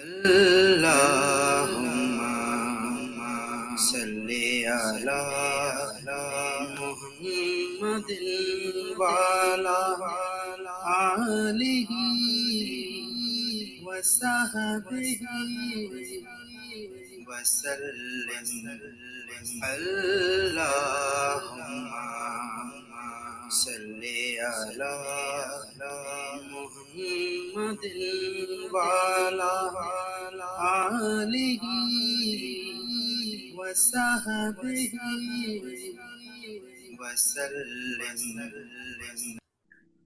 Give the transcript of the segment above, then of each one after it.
अल्लाहुम्मा सल्लि अला मुहम्मदिन वाला आलिहि वसहबिहि मोहम्मद वाला आलिही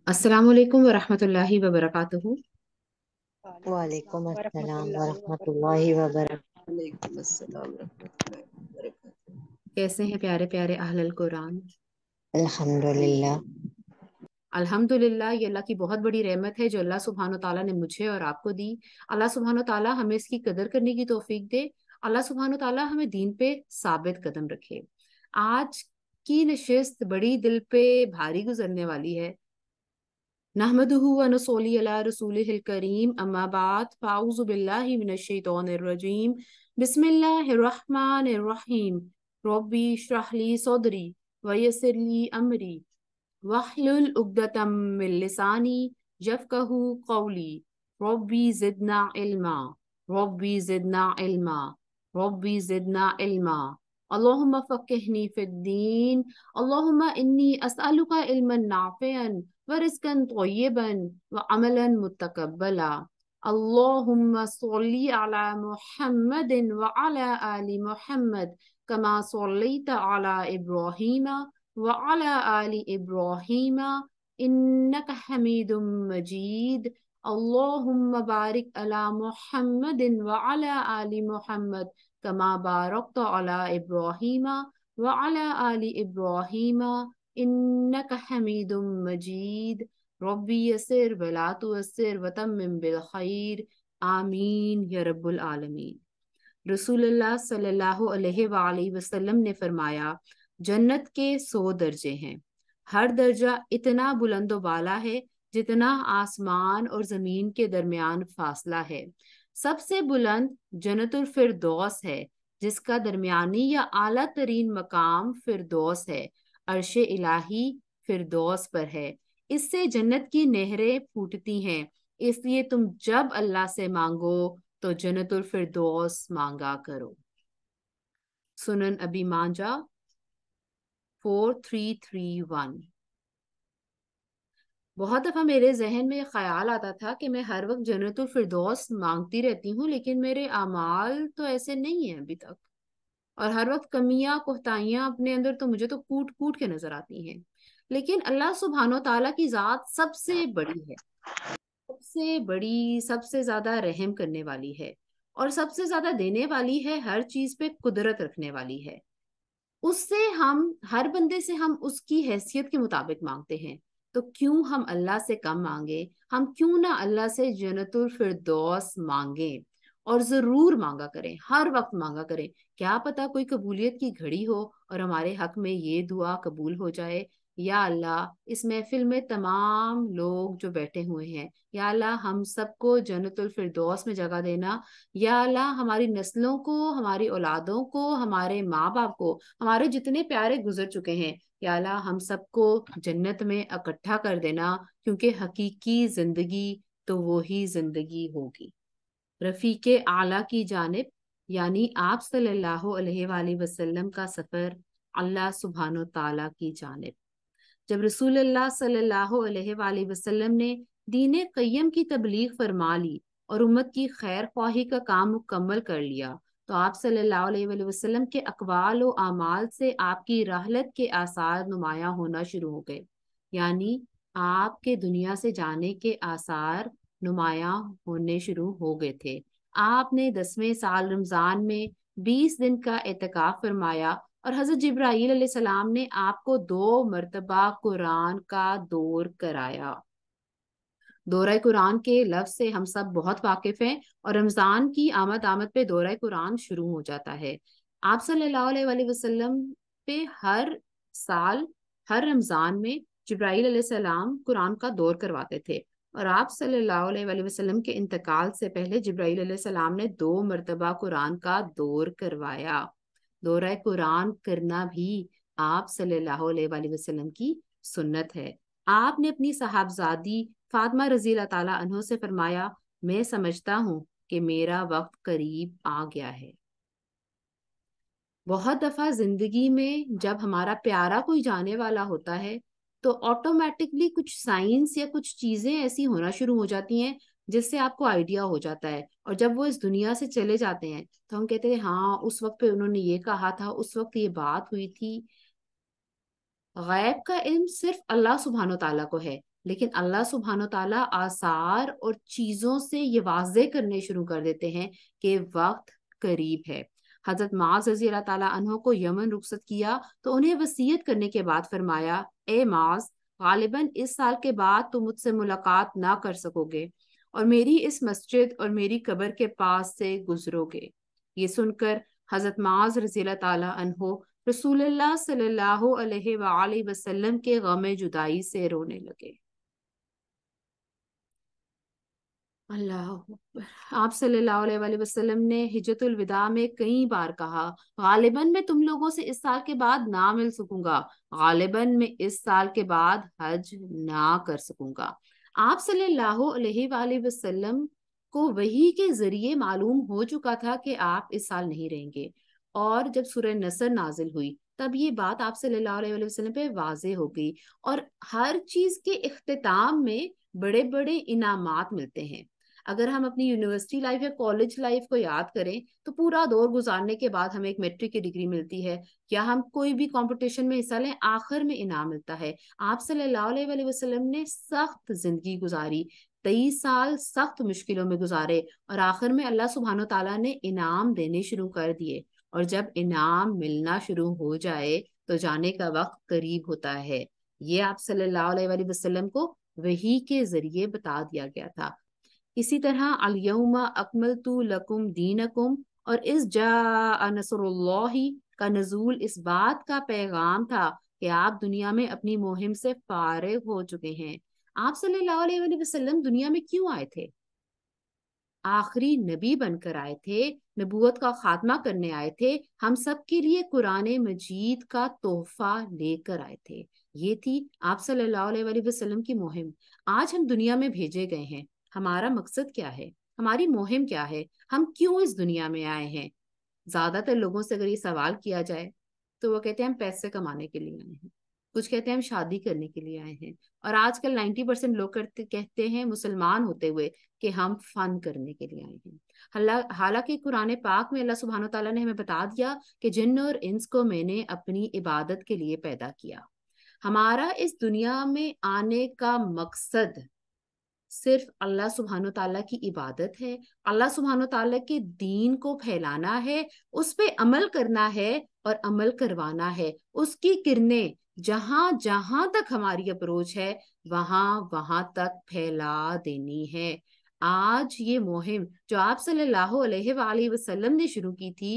अस्सलाम वालेकुम वरहमतुल्लाहि वबरकातुहू वालेकुम अस्सलाम वरहमतुल्लाहि वबरकातुहू कैसे हैं प्यारे प्यारे अहल कुरान अल्हम्दुलिल्लाह अल्हम्दुलिल्लाह ये अल्लाह की बहुत बड़ी रहमत है जो अल्लाह सुबहान तला ने मुझे और आपको दी अल्लाह सुबहान तला हमें इसकी कदर करने की तोफीक दे अल्लाह सुबहान तला हमें दीन पे साबित कदम रखे आज की नशस्त बड़ी दिल पे भारी गुजरने वाली है नहमदूनसोली रसूल करीम अम्माबाद फाउज़बिल्लाशतरजीम ويسر لي أمري واحلل عقدة من لساني يفقه قولي ربي زدنا علما ربي زدنا علما ربي زدنا علما اللهم فقهني في الدين اللهم إني أسألك علما نافعا ورزقا طيبا وعملا متقبلا اللهم صل على محمد وعلى آل محمد كما صليت على إبراهيم وعلى آل إبراهيم إنك حميد مجيد اللهم بارك على محمد وعلى آل محمد كما باركت على إبراهيم وعلى آل إبراهيم إنك حميد مجيد ربي يسر ولا تؤسر وتمم بالخير آمين يا رب العالمين रसूलुल्लाह सल्लल्लाहु अलैहि वसल्लम ने फरमाया जन्नत के सौ दर्जे हैं हर दर्जा इतना बुलंद वाला है जितना आसमान और जमीन के दरमियान फासला है सबसे बुलंद जन्नतुल फिरदौस है जिसका दरमियानी या आला तरीन मकाम फिरदौस है अरश इलाही फिरदौस पर है इससे जन्नत की नहरें फूटती हैं इसलिए तुम जब अल्लाह से मांगो तो फिर दोस मांगा करो सुनन अभी मांझा फोर थ्री थ्री वन बहुत दफ़ा मेरे जहन में ख्याल आता था कि मैं हर वक्त जन्नत फिरदौस मांगती रहती हूँ लेकिन मेरे अमाल तो ऐसे नहीं है अभी तक और हर वक्त कमियां कोताहियाँ अपने अंदर तो मुझे तो कूट कूट के नजर आती हैं लेकिन अल्लाह सुबहानो तला की ज़ात सबसे बड़ी है सबसे बड़ी सबसे ज्यादा रहम करने वाली है और सबसे ज्यादा देने वाली है हर चीज पे कुदरत रखने वाली है उससे हम हर बंदे से हम उसकी हैसियत के मुताबिक मांगते हैं तो क्यों हम अल्लाह से कम मांगे हम क्यों ना अल्लाह से जनतुल फिरदौस मांगे और जरूर मांगा करें हर वक्त मांगा करें क्या पता कोई कबूलियत की घड़ी हो और हमारे हक में ये दुआ कबूल हो जाए या अल्लाह इस महफिल में तमाम लोग जो बैठे हुए हैं या अल्लाह हम सबको जन्नतुल फिरदौस में जगह देना या अल्लाह हमारी नस्लों को हमारी औलादों को हमारे माँ बाप को हमारे जितने प्यारे गुजर चुके हैं या अल्लाह हम सबको जन्नत में इकट्ठा कर देना क्योंकि हकीकी जिंदगी तो वही जिंदगी होगी रफ़ीक आला की जानब यानी आप सल्लल्लाहु अलैहि वसल्लम का सफ़र अल्लाह सुबहान तला की जानब जब रसूल सल्लल्लाहु ने दीन क़यम की तबलीग फरमा ली और उम्मत की खैर ख्वाही का काम मुकम्मल कर लिया तो आप सल्लल्लाहु के अकवाल व आमाल से आपकी रहलत के आसार नुमाया होना शुरू हो गए यानी आपके दुनिया से जाने के आसार नुमाया होने शुरू हो गए थे आपने दसवें साल रमज़ान में बीस दिन का एहतिकाफ फरमाया और हजरत जब्राईल सलाम ने आपको दो मरतबा कुरान का दौर कराया दौरा कुरान के लफ्ज से हम सब बहुत वाकिफ हैं और रमज़ान की आमद आमद पे दौरा कुरान शुरू हो जाता है आप सल्लल्लाहु अलैहि वसल्लम पे हर साल हर रमज़ान में जब्राईल सलाम कुरान का दौर करवाते थे और आप सल्लल्लाहु अलैहि वसल्लम के इंतकाल से पहले जब्राईल सलाम ने दो मरतबा कुरान का दौर करवाया दौरा कुरान करना भी आप सल्लल्लाहु अलैहि वसल्लम की सुन्नत है आपने अपनी साहबजादी फातमा रजी तहों से फरमाया मैं समझता हूँ कि मेरा वक्त करीब आ गया है बहुत दफा जिंदगी में जब हमारा प्यारा कोई जाने वाला होता है तो ऑटोमेटिकली कुछ साइंस या कुछ चीजें ऐसी होना शुरू हो जाती हैं जिससे आपको आइडिया हो जाता है और जब वो इस दुनिया से चले जाते हैं तो हम कहते हैं हाँ उस वक्त पे उन्होंने ये कहा था उस वक्त ये बात हुई थी गैब का इल्म सिर्फ अल्लाह सुबहान तला को है लेकिन अल्लाह सुबहान तला आसार और चीज़ों से ये वाजे करने शुरू कर देते हैं कि वक्त करीब है हजरत माज रजी अल्लाह को यमन रुखसत किया तो उन्हें वसीयत करने के बाद फरमाया ए माज गालिबन इस साल के बाद तुम मुझसे मुलाकात ना कर सकोगे और मेरी इस मस्जिद और मेरी कब्र के पास से गुजरोगे ये सुनकर हजरत माज रजील तहो वसल्लम के गम जुदाई से रोने लगे अल्लाह आप सल्लल्लाहु अलैहि वसल्लम ने हिजतुल विदा में कई बार कहा गालिबन मैं तुम लोगों से इस साल के बाद ना मिल सकूंगा गालिबन मैं इस साल के बाद हज ना कर सकूंगा आप सल्लाम वसल्लम को वही के जरिए मालूम हो चुका था कि आप इस साल नहीं रहेंगे और जब सुर नसर नाजिल हुई तब ये बात आप वसल्लम पे वाज हो गई और हर चीज के अख्ताम में बड़े बड़े इनामात मिलते हैं अगर हम अपनी यूनिवर्सिटी लाइफ या कॉलेज लाइफ को याद करें तो पूरा दौर गुजारने के बाद हमें एक मेट्रिक की डिग्री मिलती है या हम कोई भी कंपटीशन में हिस्सा लें आखिर में इनाम मिलता है आप सल्लल्लाहु अलैहि वसल्लम ने सख्त जिंदगी गुजारी तेईस साल सख्त मुश्किलों में गुजारे और आखिर में अल्लाह सुबहान तला ने इनाम देने शुरू कर दिए और जब इनाम मिलना शुरू हो जाए तो जाने का वक्त करीब होता है ये आप सल्लल्लाहु अलैहि वसल्लम को वही के जरिए बता दिया गया था इसी तरह अलयमा अकमल तो लकुम दीनकुम और इस जा नसरुल्लाही का नजूल इस बात का पैगाम था कि आप दुनिया में अपनी मुहिम से फारग हो चुके हैं आप सल्लल्लाहु अलैहि वसल्लम दुनिया में क्यों आए थे आखिरी नबी बनकर आए थे नबूत का खात्मा करने आए थे हम सब के लिए कुरान मजीद का तोहफा लेकर आए थे ये थी आप सल्लल्लाहु अलैहि वसल्लम की मुहिम आज हम दुनिया में भेजे गए हैं हमारा मकसद क्या है हमारी मुहिम क्या है हम क्यों इस दुनिया में आए हैं ज्यादातर लोगों से अगर ये सवाल किया जाए तो वो कहते हैं हम पैसे कमाने के लिए आए हैं कुछ कहते हैं हम शादी करने के लिए आए हैं और आजकल नाइन्टी परसेंट लोग करते कहते हैं मुसलमान होते हुए कि हम फन करने के लिए आए हैं हालांकि कुरान पाक में अल्लाह सुबहान तला ने हमें बता दिया कि जिन और इंस को मैंने अपनी इबादत के लिए पैदा किया हमारा इस दुनिया में आने का मकसद सिर्फ अल्लाह सुबहान तला की इबादत है अल्लाह सुबहान तला के दीन को फैलाना है उस पर अमल करना है और अमल करवाना है उसकी किरने जहां जहां तक हमारी अप्रोच है वहां वहां तक फैला देनी है आज ये मुहिम जो आप सल्लल्लाहु अलैहि वसल्लम ने शुरू की थी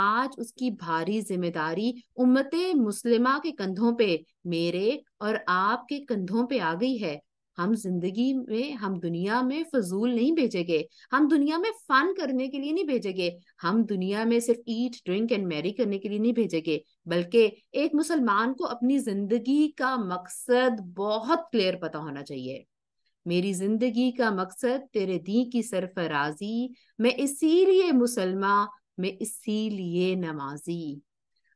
आज उसकी भारी जिम्मेदारी उम्मत मुस्लिमा के कंधों पे मेरे और आपके कंधों पे आ गई है हम जिंदगी में हम दुनिया में फजूल नहीं भेजे गए हम दुनिया में फन करने के लिए नहीं भेजे गए हम दुनिया में सिर्फ ईट ड्रिंक एंड मैरी करने के लिए नहीं भेजे गए बल्कि एक मुसलमान को अपनी जिंदगी का मकसद बहुत क्लियर पता होना चाहिए मेरी जिंदगी का मकसद तेरे दी की सरफराजी मैं इसीलिए मुसलमान मैं इसीलिए नमाजी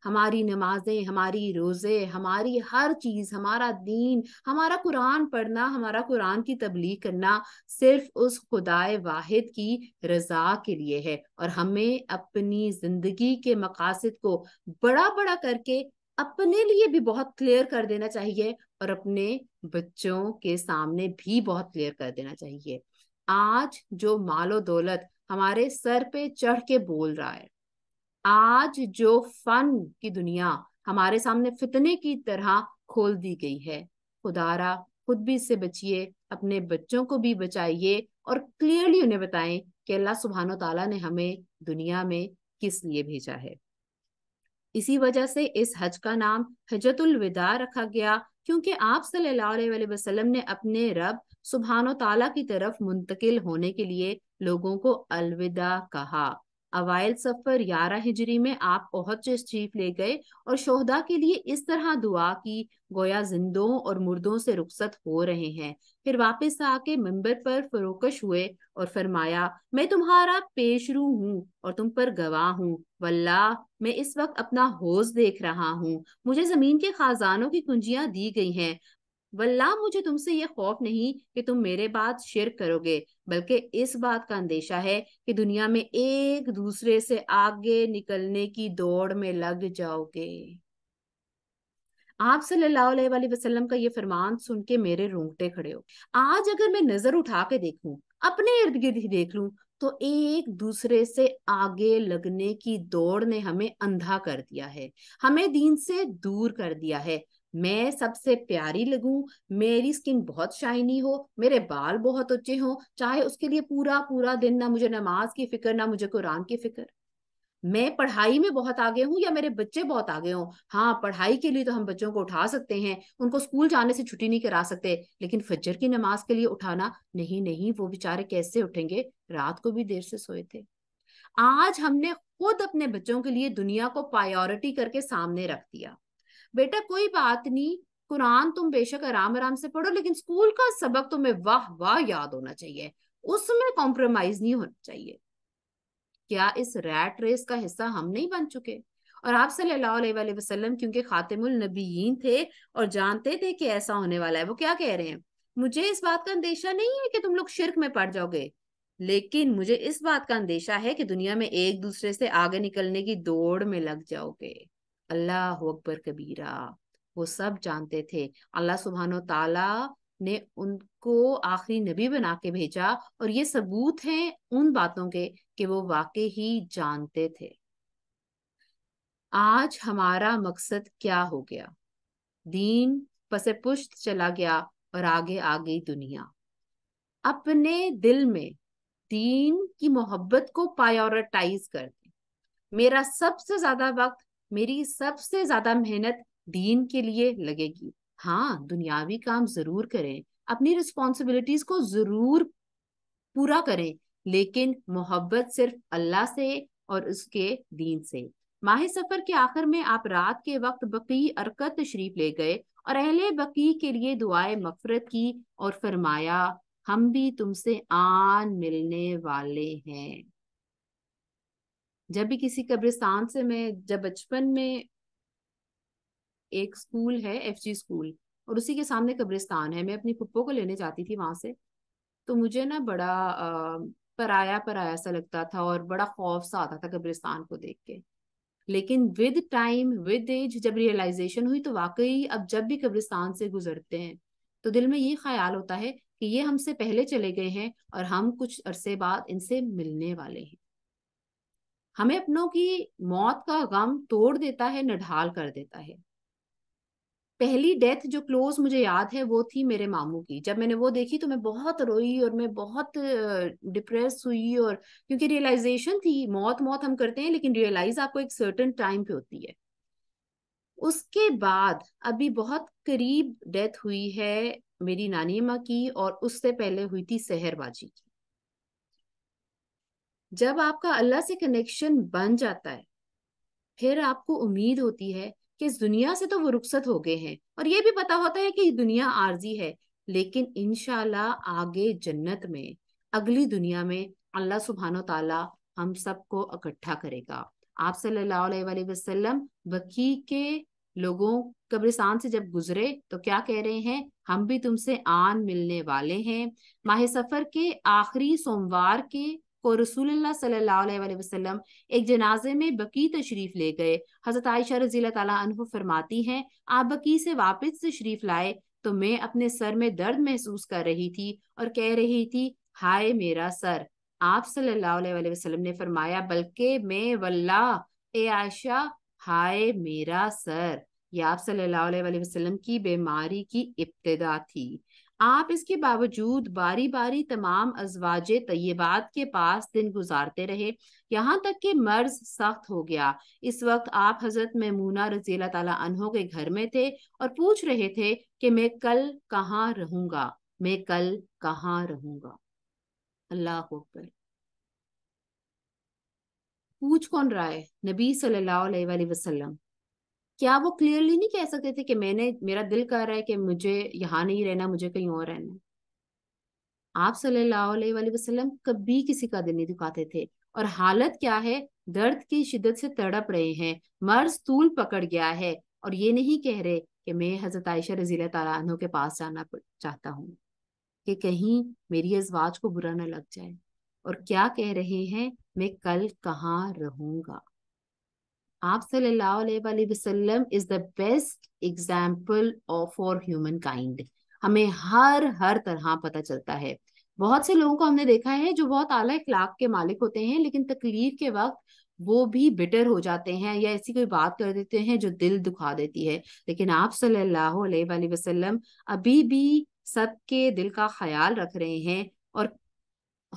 हमारी नमाजें हमारी रोज़े हमारी हर चीज़ हमारा दीन हमारा कुरान पढ़ना हमारा कुरान की तबलीग करना सिर्फ उस खुदाए वाहिद की रजा के लिए है और हमें अपनी ज़िंदगी के मकासद को बड़ा बड़ा करके अपने लिए भी बहुत क्लियर कर देना चाहिए और अपने बच्चों के सामने भी बहुत क्लियर कर देना चाहिए आज जो मालो दौलत हमारे सर पे चढ़ के बोल रहा है आज जो फन की दुनिया हमारे सामने फितने की तरह खोल दी गई है खुदारा खुद भी इससे बचिए अपने बच्चों को भी बचाइए और क्लियरली उन्हें बताएं कि अल्लाह सुबहान तला ने हमें दुनिया में किस लिए भेजा है इसी वजह से इस हज का नाम हजतुल विदा रखा गया क्योंकि आप सल्लल्लाहु अलैहि वसल्लम ने अपने रब सुबहान तला की तरफ मुंतकिल होने के लिए लोगों को अलविदा कहा अवाइल सफ़र ग्यारह हिजरी में आप ओहद तशरीफ ले गए और शोहदा के लिए इस तरह दुआ की गोया जिंदों और मुर्दों से रुखसत हो रहे हैं फिर वापस आके मंबर पर फरोकश हुए और फरमाया मैं तुम्हारा पेशरू हूँ और तुम पर गवाह हूँ वल्ला मैं इस वक्त अपना होज देख रहा हूँ मुझे जमीन के खजानों की कुंजियां दी गई हैं वल्ला मुझे तुमसे ये खौफ नहीं कि तुम मेरे बात शेयर करोगे बल्कि इस बात का अंदेशा है कि दुनिया में एक दूसरे से आगे निकलने की दौड़ में लग जाओगे आप सल्लल्लाहु अलैहि वसल्लम का ये फरमान सुन के मेरे रोंगटे खड़े हो आज अगर मैं नजर उठा के देखूं अपने इर्द गिर्द ही देख लूं तो एक दूसरे से आगे लगने की दौड़ ने हमें अंधा कर दिया है हमें दीन से दूर कर दिया है मैं सबसे प्यारी लगू मेरी स्किन बहुत शाइनी हो मेरे बाल बहुत उच्चे हों चाहे उसके लिए पूरा पूरा दिन ना मुझे नमाज की फिक्र ना मुझे कुरान की फिक्र मैं पढ़ाई में बहुत आगे हूँ या मेरे बच्चे बहुत आगे हों हाँ पढ़ाई के लिए तो हम बच्चों को उठा सकते हैं उनको स्कूल जाने से छुट्टी नहीं करा सकते लेकिन फजर की नमाज के लिए उठाना नहीं नहीं वो बेचारे कैसे उठेंगे रात को भी देर से सोए थे आज हमने खुद अपने बच्चों के लिए दुनिया को प्रायोरिटी करके सामने रख दिया बेटा कोई बात नहीं कुरान तुम बेशक आराम आराम से पढ़ो लेकिन स्कूल का सबक तुम्हें वाह वाह याद होना चाहिए उसमें कॉम्प्रोमाइज नहीं होना चाहिए क्या इस रैट रेस का हिस्सा हम नहीं बन चुके और आप सल्लल्लाहु अलैहि वसल्लम क्योंकि खातिमुल नबीन थे और जानते थे कि ऐसा होने वाला है वो क्या कह रहे हैं मुझे इस बात का अंदेशा नहीं है कि तुम लोग शिरक में पड़ जाओगे लेकिन मुझे इस बात का अंदेशा है कि दुनिया में एक दूसरे से आगे निकलने की दौड़ में लग जाओगे अल्लाह अकबर कबीरा वो सब जानते थे अल्लाह सुबहान तला ने उनको आखिरी नबी बना के भेजा और ये सबूत हैं उन बातों के कि वो वाकई ही जानते थे आज हमारा मकसद क्या हो गया दीन पसे पुष्ट चला गया और आगे आ गई दुनिया अपने दिल में दीन की मोहब्बत को प्रायोरिटाइज कर दें मेरा सबसे ज्यादा वक्त मेरी सबसे ज्यादा मेहनत दीन के लिए लगेगी हाँ दुनियावी काम जरूर करें अपनी रिस्पॉन्सिबिलिटीज को जरूर पूरा करें लेकिन मोहब्बत सिर्फ अल्लाह से और उसके दीन से माह सफर के आखिर में आप रात के वक्त बकी अरकत तशरीफ ले गए और अहले बकी के लिए दुआए मफरत की और फरमाया हम भी तुमसे आन मिलने वाले हैं जब भी किसी कब्रिस्तान से मैं जब बचपन में एक स्कूल है एफ जी स्कूल और उसी के सामने कब्रिस्तान है मैं अपनी पुप्पो को लेने जाती थी वहां से तो मुझे ना बड़ा पराया पराया सा लगता था और बड़ा खौफ सा आता था कब्रिस्तान को देख के लेकिन विद टाइम विद एज जब रियलाइजेशन हुई तो वाकई अब जब भी कब्रिस्तान से गुजरते हैं तो दिल में ये ख्याल होता है कि ये हमसे पहले चले गए हैं और हम कुछ अरसे बाद इनसे मिलने वाले हैं हमें अपनों की मौत का गम तोड़ देता है नढाल कर देता है पहली डेथ जो क्लोज मुझे याद है वो थी मेरे मामू की जब मैंने वो देखी तो मैं बहुत रोई और मैं बहुत डिप्रेस हुई और क्योंकि रियलाइजेशन थी मौत मौत हम करते हैं लेकिन रियलाइज आपको एक सर्टन टाइम पे होती है उसके बाद अभी बहुत करीब डेथ हुई है मेरी नानी माँ की और उससे पहले हुई थी सहरबाजी की जब आपका अल्लाह से कनेक्शन बन जाता है फिर आपको उम्मीद होती है कि इस दुनिया से तो वो रुखसत हो गए हैं और ये भी पता होता है कि दुनिया आर्जी है लेकिन इनशाला आगे जन्नत में अगली दुनिया में अल्लाह सुबहान तला हम सबको इकट्ठा करेगा आप सल्लल्लाहु अलैहि वसल्लम वकी के लोगों कब्रिस्तान से जब गुजरे तो क्या कह रहे हैं हम भी तुमसे आन मिलने वाले हैं माह सफर के आखिरी सोमवार के को रसूलुल्लाह सल्लल्लाहु अलैहि वसल्लम एक जनाजे में बकी तशरीफ ले गए हजरत आयशा रजील तु फरमाती हैं आप बकी से वापस तशरीफ लाए तो मैं अपने सर में दर्द महसूस कर रही थी और कह रही थी हाय मेरा सर आप सल्लल्लाहु अलैहि वसल्लम ने फरमाया बल्कि मैं वल्ला ए आयशा हाय मेरा सर यह आप सल्लल्लाहु अलैहि वसल्लम की बीमारी की इब्तदा थी आप इसके बावजूद बारी बारी तमाम अजवाज तयबात के पास दिन गुजारते रहे यहाँ तक कि मर्ज सख्त हो गया इस वक्त आप हजरत ममूना रजीला तला के घर में थे और पूछ रहे थे कि मैं कल कहाँ रहूंगा मैं कल कहाँ रहूंगा अल्लाह पूछ कौन रहा है नबी सल्लल्लाहु अलैहि वसल्लम क्या वो क्लियरली नहीं कह सकते थे कि मैंने मेरा दिल कर रहा है कि मुझे यहाँ नहीं रहना मुझे कहीं और रहना आप सल्लल्लाहु अलैहि वसल्लम कभी किसी का दिल नहीं दुखाते थे और हालत क्या है दर्द की शिद्दत से तड़प रहे हैं मर्ज तूल पकड़ गया है और ये नहीं कह रहे कि मैं हजरत आयशा रजी तु के पास जाना चाहता हूँ कि कहीं मेरी अजवाज को बुरा ना लग जाए और क्या कह रहे हैं मैं कल कहाँ रहूंगा आप वसल्लम is the best example for humankind हमें हर हर तरह पता चलता है बहुत से लोगों को हमने देखा है जो बहुत आला इखलाक के मालिक होते हैं लेकिन तकलीफ के वक्त वो भी बिटर हो जाते हैं या ऐसी कोई बात कर देते हैं जो दिल दुखा देती है लेकिन आप सल्लल्लाहु अलैहि वसल्लम अभी भी सबके दिल का ख्याल रख रहे हैं और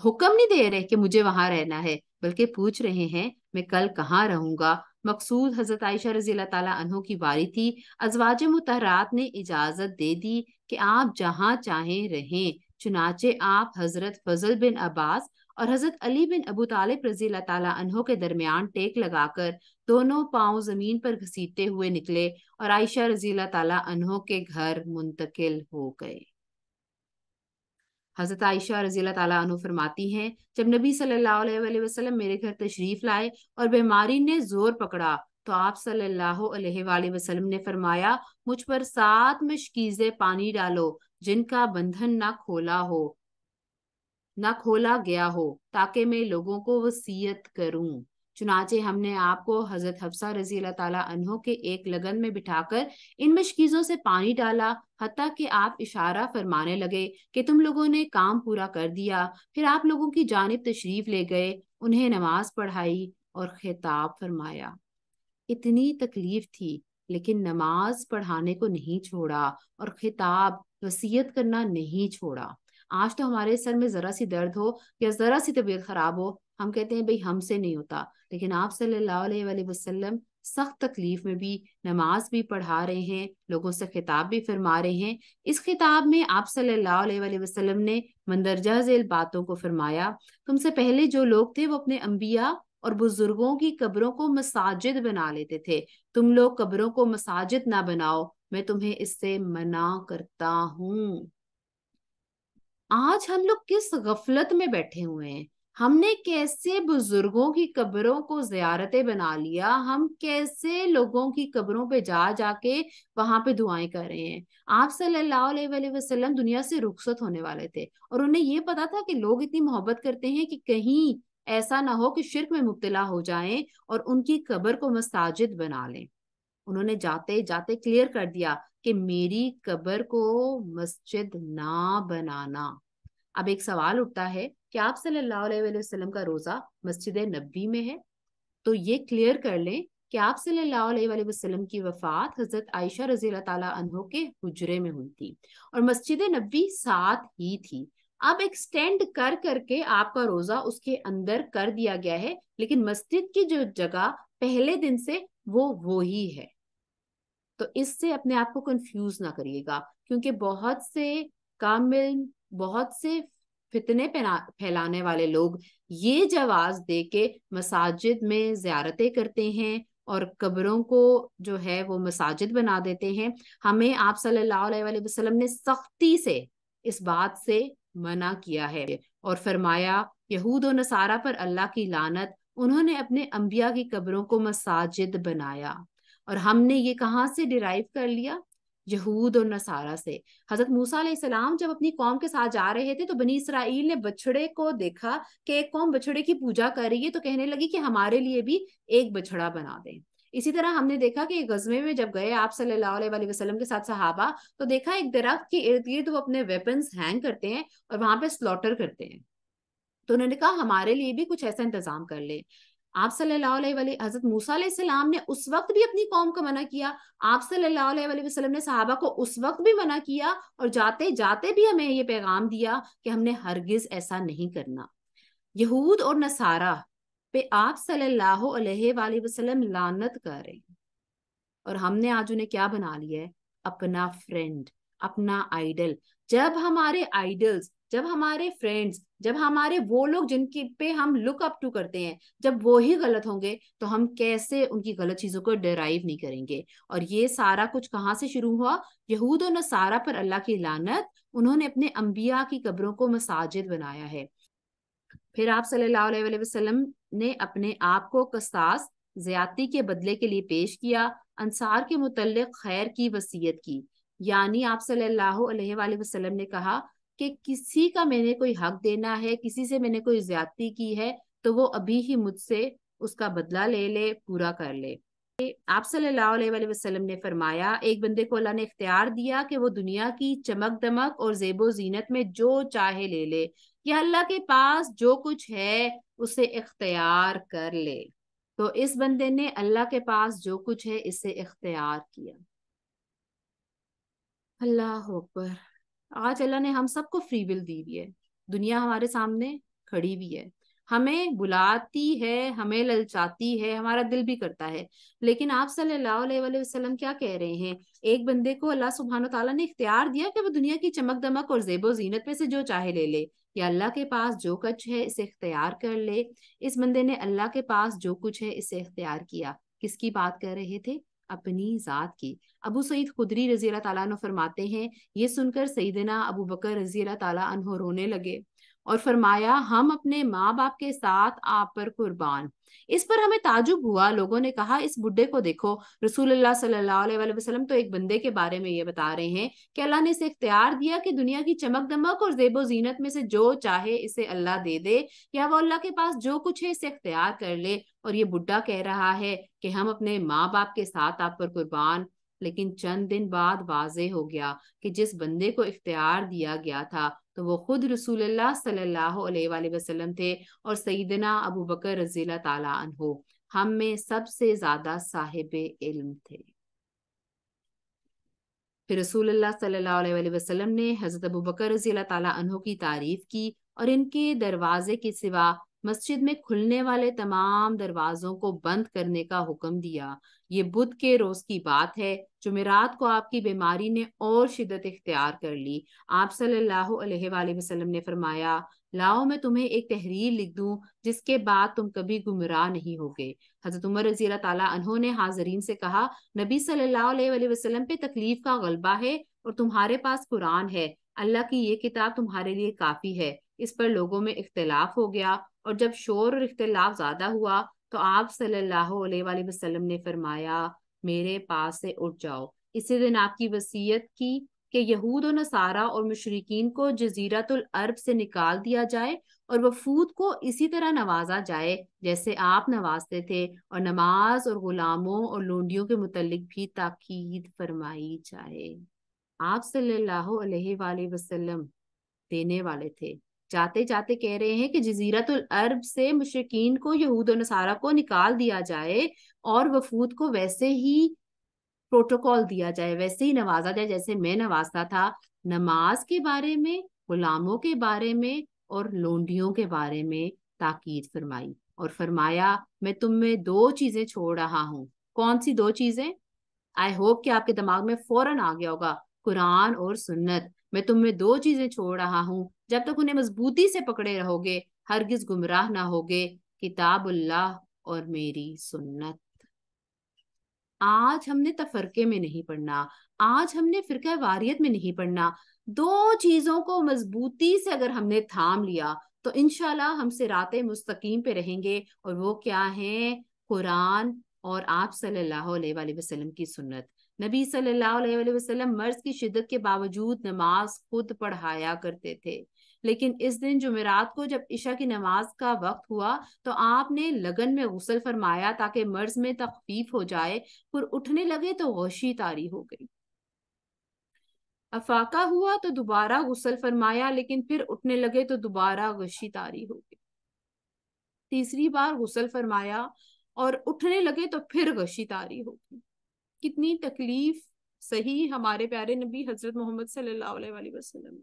हुक्म नहीं दे रहे कि मुझे वहां रहना है बल्कि पूछ रहे हैं मैं कल कहाँ रहूंगा मकसूद हज़रत आयशा रज़ी तहों की वारी थी अजवाज मतहरात ने इजाज़त दे दी कि आप जहाँ चाहें रहें चुनाचे आप हज़रत फजल बिन अब्बास और हज़रत अली बिन अबू तालिब रजी तहों के दरमियान टेक लगाकर दोनों पाओ ज़मीन पर घसीटते हुए निकले और आयशा रजील तहों के घर मुंतकिल हो गए हज़रत आयशा रजील तु फरमाती हैं जब नबी सल्लल्लाहु अलैहि वसल्लम मेरे घर तशरीफ़ लाए और बीमारी ने जोर पकड़ा तो आप सल्लल्लाहु अलैहि वसल्लम ने फरमाया मुझ पर सात मशकीज़े पानी डालो जिनका बंधन ना खोला हो ना खोला गया हो ताकि मैं लोगों को वसीयत करूं चुनाचे हमने आपको हजरत हफ्सा रजी अल्लाह तहों के एक लगन में बिठाकर इन मशकीज़ों से पानी डाला हती कि आप इशारा फरमाने लगे कि तुम लोगों ने काम पूरा कर दिया फिर आप लोगों की जानब तशरीफ ले गए उन्हें नमाज पढ़ाई और खिताब फरमाया इतनी तकलीफ थी लेकिन नमाज पढ़ाने को नहीं छोड़ा और खिताब वसीयत करना नहीं छोड़ा आज तो हमारे सर में ज़रा सी दर्द हो या ज़रा सी तबीयत ख़राब हो हम कहते हैं भाई हमसे नहीं होता लेकिन आप सल्लल्लाहु अलैहि वसल्लम सख्त तकलीफ में भी नमाज भी पढ़ा रहे हैं लोगों से खिताब भी फरमा रहे हैं इस खिताब में आप सल्लल्लाहु अलैहि वसल्लम ने मंदरजा झेल बातों को फरमाया तुमसे पहले जो लोग थे वो अपने अम्बिया और बुजुर्गों की कब्रों को मसाजिद बना लेते थे तुम लोग कब्रों को मसाजिद ना बनाओ मैं तुम्हें इससे मना करता हूँ आज हम लोग किस गफलत में बैठे हुए हैं हमने कैसे बुजुर्गों की कब्रों को जियारतें बना लिया हम कैसे लोगों की कब्रों पे जा जाके वहां पे दुआएं कर रहे हैं आप सल्लल्लाहु अलैहि वसल्लम दुनिया से रुखसत होने वाले थे और उन्हें ये पता था कि लोग इतनी मोहब्बत करते हैं कि कहीं ऐसा ना हो कि शिरक में मुब्तला हो जाएं और उनकी कब्र को मसाजिद बना लें उन्होंने जाते जाते क्लियर कर दिया कि मेरी कब्र को मस्जिद ना बनाना अब एक सवाल उठता है कि आप सल्लल्लाहु अलैहि वसल्लम का रोजा मस्जिद नबी में है तो ये क्लियर कर लें कि आप सल्लल्लाहु अलैहि वसल्लम की वफात हजरत आयशा रजी अल्लाह के हुजरे में हुई थी और मस्जिद नबी साथ ही थी अब एक्सटेंड कर करके आपका रोजा उसके अंदर कर दिया गया है लेकिन मस्जिद की जो जगह पहले दिन से वो वो ही है तो इससे अपने आप को कंफ्यूज ना करिएगा क्योंकि बहुत से कामिल बहुत से फितने फैलाने वाले लोग ये जवाब दे के मसाजिद में ज्यारतें करते हैं और कब्रों को जो है वो मसाजिद बना देते हैं हमें आप सल्लल्लाहु अलैहि वसल्लम ने सख्ती से इस बात से मना किया है और फरमाया यहूद और नसारा पर अल्लाह की लानत उन्होंने अपने अंबिया की कब्रों को मसाजिद बनाया और हमने ये कहाँ से डिराइव कर लिया यहूद और नसारा से हजरत मूसा सलाम जब अपनी कौम के साथ जा रहे थे तो बनी इसराइल ने बछड़े को देखा कि एक कौम बछड़े की पूजा कर रही है तो कहने लगी कि हमारे लिए भी एक बछड़ा बना दें इसी तरह हमने देखा कि गजमे में जब गए आप सल्लल्लाहु अलैहि वसल्लम के साथ सहाबा तो देखा एक दरख्त के इर्द गिर्द वो अपने वेपन्स हैंग करते हैं और वहां पे स्लॉटर करते हैं तो उन्होंने कहा हमारे लिए भी कुछ ऐसा इंतजाम कर ले आप सल्लल्लाहु हजरत मूसा ने उस वक्त भी अपनी कौम का मना किया आप सल्लाम ने साहबा को उस वक्त भी मना किया और जाते जाते भी हमें ये पैगाम दिया कि हमने हरगिज ऐसा नहीं करना यहूद और नसारा पे आप सल्लाम लानत कर रहे हैं और हमने आज उन्हें क्या बना लिया है अपना फ्रेंड अपना आइडल जब हमारे आइडल्स जब हमारे फ्रेंड्स जब हमारे वो लोग जिनकी पे हम लुक अप टू करते हैं जब वो ही गलत होंगे तो हम कैसे उनकी गलत चीजों को डराइव नहीं करेंगे और ये सारा कुछ कहाँ से शुरू हुआ यहूद और नसारा पर अल्लाह की लानत उन्होंने अपने अम्बिया की कब्रों को मसाजिद बनाया है फिर आप सल्लल्लाहु अलैहि वसल्लम ने अपने आप को कसास ज्यादती के बदले के लिए पेश किया अंसार के मुतल खैर की वसीयत की यानी आप सल्लल्लाहु अलैहि वसल्लम ने कहा कि किसी का मैंने कोई हक देना है किसी से मैंने कोई ज्यादती की है तो वो अभी ही मुझसे उसका बदला ले ले पूरा कर ले आप सल्लल्लाहु अलैहि वसल्लम ने फरमाया एक बंदे को अल्लाह ने इख्तियार दिया कि वो दुनिया की चमक दमक और जेबो जीनत में जो चाहे ले ले या अल्लाह के पास जो कुछ है उसे इख्तियार कर ले तो इस बंदे ने अल्लाह के पास जो कुछ है इसे इख्तियार किया अल्लाह अकबर आज अल्लाह ने हम सबको फ्री विल दी हुई है दुनिया हमारे सामने खड़ी हुई है हमें बुलाती है हमें ललचाती है हमारा दिल भी करता है लेकिन आप सल्लल्लाहु अलैहि वसल्लम क्या कह रहे हैं एक बंदे को अल्लाह सुबहान तला ने इख्तियार दिया कि वो दुनिया की चमक दमक और जेबो जीनत में से जो चाहे ले ले या अल्लाह के पास जो कुछ है इसे इख्तियार कर ले इस बंदे ने अल्लाह के पास जो कुछ है इसे इख्तियार किया किसकी बात कर रहे थे अपनी ज़ात की अबू सईद खुदरी रजी अल्लाह तला फरमाते हैं ये सुनकर सईदना अबू बकर रजी अल्लाह तला रोने लगे और फरमाया हम अपने माँ बाप के साथ आप पर कुर्बान इस पर हमें ताजुब हुआ लोगों ने कहा इस बुढ़े को देखो रसूल अल्लाह वसल्लम तो एक बंदे के बारे में ये बता रहे हैं कि अल्लाह ने इसे इख्तियार दिया कि दुनिया की चमक दमक और जेबो जीनत में से जो चाहे इसे अल्लाह दे दे या वो अल्लाह के पास जो कुछ है इसे इख्तियार कर ले और ये बुढ़ा कह रहा है कि हम अपने माँ बाप के साथ आप पर कुर्बान लेकिन चंद दिन बाद वाजे हो गया कि जिस बंदे को इख्तियार दिया गया था तो वो खुद रसूल सल्लल्लाहु वसल्लम थे और सईदना अबू बकर रजीला तला हम में सबसे ज्यादा साहिब इल्म थे फिर रसूल सल्लल्लाहु वसल्लम ने हज़रत अबू बकर रजी अल्लाह ताला की तारीफ की और इनके दरवाजे के सिवा मस्जिद में खुलने वाले तमाम दरवाजों को बंद करने का हुक्म दिया ये बुध के रोज की बात है जुमेरात को आपकी बीमारी ने और शिदत इख्तियार कर ली आप सल्लल्लाहु अलैहि वसल्लम ने फरमाया लाओ मैं तुम्हें एक तहरीर लिख दूं जिसके बाद तुम कभी गुमराह नहीं होगे हजरत उमर रजी तहों ने हाजरीन से कहा नबी सल्लल्लाहु अलैहि वसल्लम पे तकलीफ का गलबा है और तुम्हारे पास कुरान है अल्लाह की ये किताब तुम्हारे लिए काफी है इस पर लोगों में इख्तलाफ हो गया और जब शोर और इख्तलाफ ज्यादा हुआ तो आप सल्लल्लाहु अलैहि वसल्लम ने फरमाया मेरे पास से उठ जाओ इसी दिन आपकी वसीयत की कि यहूद और नसारा और मशरकिन को जजीरातुल अरब से निकाल दिया जाए और वफूद को इसी तरह नवाजा जाए जैसे आप नवाजते थे और नमाज और गुलामों और लोंडियों के मुतलिक भी ताकीद फरमाई जाए आप सल्लल्लाहु अलैहि वसल्लम देने वाले थे जाते जाते कह रहे हैं कि जजीरतुल अरब से मुशरकिन को यहूद नसारा को निकाल दिया जाए और वफूद को वैसे ही प्रोटोकॉल दिया जाए वैसे ही नवाजा जाए जैसे मैं नवाजता था नमाज के बारे में गुलामों के बारे में और लोंडियों के बारे में ताकीद फरमाई और फरमाया मैं तुम में दो चीजें छोड़ रहा हूँ कौन सी दो चीजें आई होप कि आपके दिमाग में फौरन आ गया होगा कुरान और सुन्नत मैं तुम्हें दो चीजें छोड़ रहा हूँ जब तक उन्हें मजबूती से पकड़े रहोगे हरगिज गुमराह ना होगे किताबुल्लाह और मेरी सुन्नत आज हमने तफरके में नहीं पढ़ना आज हमने फिरका वारियत में नहीं पढ़ना दो चीजों को मजबूती से अगर हमने थाम लिया तो इनशाला हम सिरात मुस्तकीम पे रहेंगे और वो क्या है कुरान और आप सल्लल्लाहु अलैहि वसल्लम की सुन्नत नबी सल्लल्लाहु अलैहि वसल्लम मर्ज की शिद्दत के बावजूद नमाज खुद पढ़ाया करते थे लेकिन इस दिन जुमेरात को जब ईशा की नमाज का वक्त हुआ तो आपने लगन में गुसल फरमाया ताकि मर्ज में तकफीफ हो जाए फिर उठने लगे तो गोशी तारी हो गई अफाका हुआ तो दोबारा गुसल फरमाया लेकिन फिर उठने लगे तो दोबारा गशी तारी हो गई तीसरी बार गुसल फरमाया और उठने लगे तो फिर गशी तारी हो गई कितनी तकलीफ सही हमारे प्यारे नबी हजरत मोहम्मद वसल्लम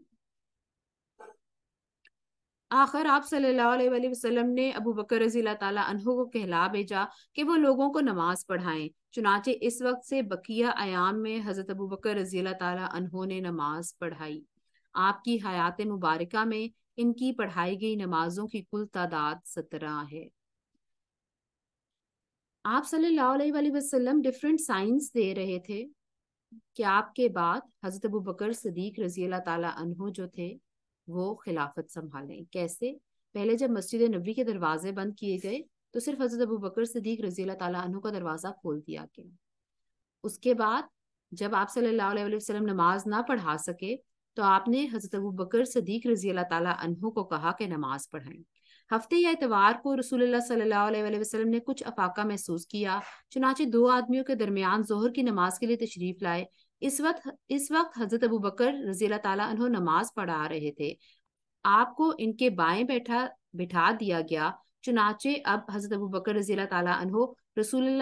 आखिर आप सल्लल्लाहु अलैहि वसल्लम ने अबू बकर रजी को कहला भेजा कि वो लोगों को नमाज पढ़ाएं चुनाचे इस वक्त से बकिया आयाम में हजरत अबू बकर रजी तहो ने नमाज पढ़ाई आपकी हयात मुबारका में इनकी पढ़ाई गई नमाजों की कुल तादाद सत्रह है आप सल्लल्लाहु अलैहि वसल्लम डिफरेंट साइंस दे रहे थे कि आपके बाद हजरत अबू बकर सदीक रजी अल्लाह ताला अनहो जो थे वो खिलाफत संभालें कैसे पहले जब मस्जिद नबी के दरवाजे बंद किए गए तो सिर्फ हजरत अबू बकर सदीक रजी अल्लाह ताला अनहो का दरवाज़ा खोल दिया गया उसके बाद जब आप सल्लल्लाहु अलैहि वसल्लम नमाज ना पढ़ा सके तो आपने हजरत अबू बकर सदीक रजी अल्लाह ताला अनहो को कहा कि नमाज पढ़ाएं हफ्ते या इतवार को रसूल वसल्लम ने कुछ अफाका महसूस किया चुनाचे दो आदमियों के दरमियान जोहर की नमाज के लिए तशरीफ लाए इस वक्त इस वक्त हजरत अबू बकर रजी तु नमाज पढ़ा रहे थे आपको इनके बाएं बैठा बिठा दिया गया चुनाचे अब हजरत अबू बकर रजी तु रसूल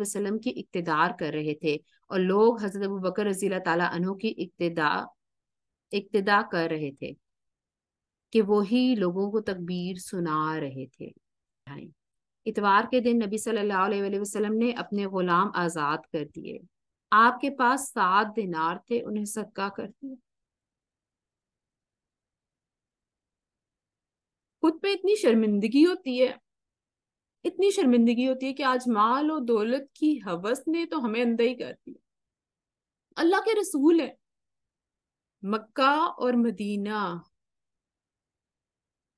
वसल्लम की इकतदार कर रहे थे और लोग हजरत अबू बकर रजी तु की इकतदा इकतदा कर रहे थे कि वो ही लोगों को तकबीर सुना रहे थे इतवार के दिन नबी सल्लल्लाहु अलैहि वसल्लम ने अपने गुलाम आज़ाद कर दिए आपके पास सात दिनार थे उन्हें सदका कर दिया खुद पे इतनी शर्मिंदगी होती है इतनी शर्मिंदगी होती है कि आज माल और दौलत की हवस ने तो हमें अंदर ही कर दिया अल्लाह के रसूल है मक्का और मदीना